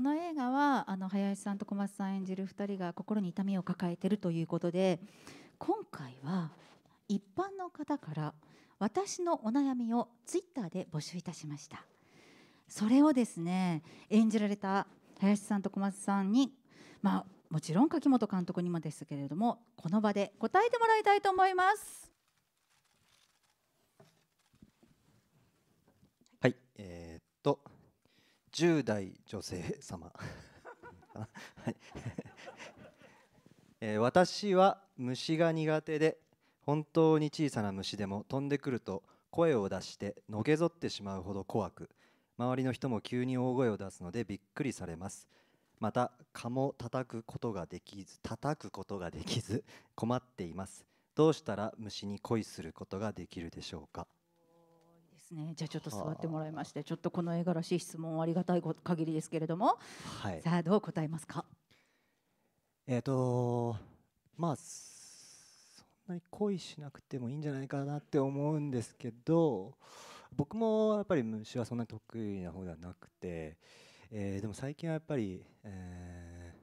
この映画はあの林さんと小松さん演じる2人が心に痛みを抱えているということで今回は一般の方から私のお悩みをツイッターで募集いたしましたそれをですね演じられた林さんと小松さんに、まあ、もちろん柿本監督にもですけれどもこの場で答えてもらいたいと思います。10代女性様はいえー、私は虫が苦手で本当に小さな虫でも飛んでくると声を出してのけぞってしまうほど怖く周りの人も急に大声を出すのでびっくりされますまた蚊も叩くことができず叩くことができず困っていますどうしたら虫に恋することができるでしょうかですねじゃあちょっと座ってもらいましてちょっとこの絵柄しい質問ありがたい限りですけれども、はい、さあどう答えますかえっ、ー、とまあそんなに恋しなくてもいいんじゃないかなって思うんですけど僕もやっぱり虫はそんなに得意な方ではなくて、えー、でも最近はやっぱり、え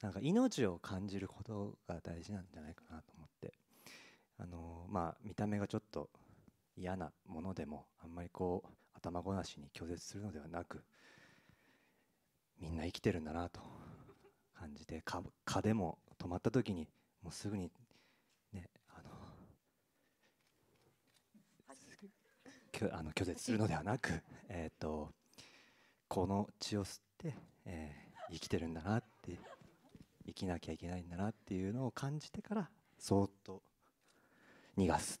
ー、なんか命を感じることが大事なんじゃないかなと思って。あのまあ、見た目がちょっと嫌なものでもあんまりこう頭ごなしに拒絶するのではなくみんな生きてるんだなと感じて蚊でも止まった時にもうすぐにねあの拒あの拒絶するのではなくえっとこの血を吸って、えー、生きてるんだなって生きなきゃいけないんだなっていうのを感じてからそっと。逃がす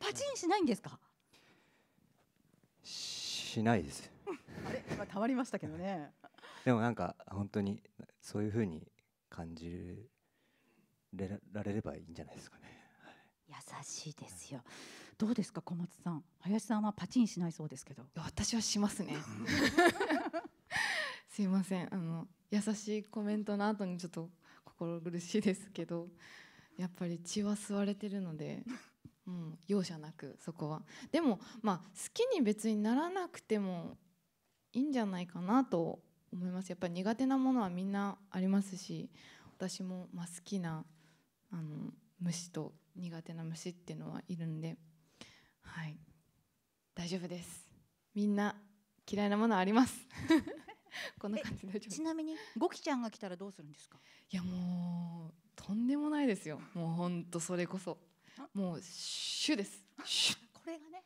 パチンしないんですかしないですあれ今たまりましたけどね でもなんか本当にそういうふうに感じられればいいんじゃないですかね優しいですよ、はい、どうですか小松さん林さんはパチンしないそうですけど私はしますね すいませんあの優しいコメントの後にちょっと心苦しいですけどやっぱり血は吸われてるので、うん、容赦なくそこはでもまあ好きに別にならなくてもいいんじゃないかなと思いますやっぱり苦手なものはみんなありますし私もまあ好きなあの虫と苦手な虫っていうのはいるんではい大丈夫ですみんな嫌いなものあります こんな感じでちなみにゴキちゃんが来たらどうするんですかいやもうとんでもないですよもう本当それこそもうシュですシュ これがね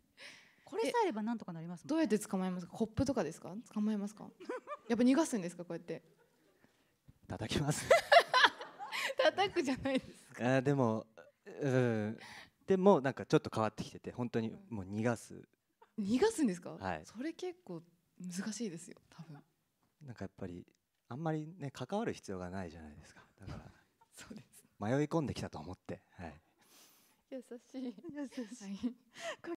これさえあればなんとかなります、ね、どうやって捕まえますかコップとかですか捕まえますかやっぱ逃がすんですかこうやって叩きます叩くじゃないですかあでもうんでもなんかちょっと変わってきてて本当にもう逃がす逃がすんですか、はい、それ結構難しいですよ多分なんかやっぱりあんまりね関わる必要がないじゃないですかだから そうです迷い込んできたと思ってはい優しい優しい、はい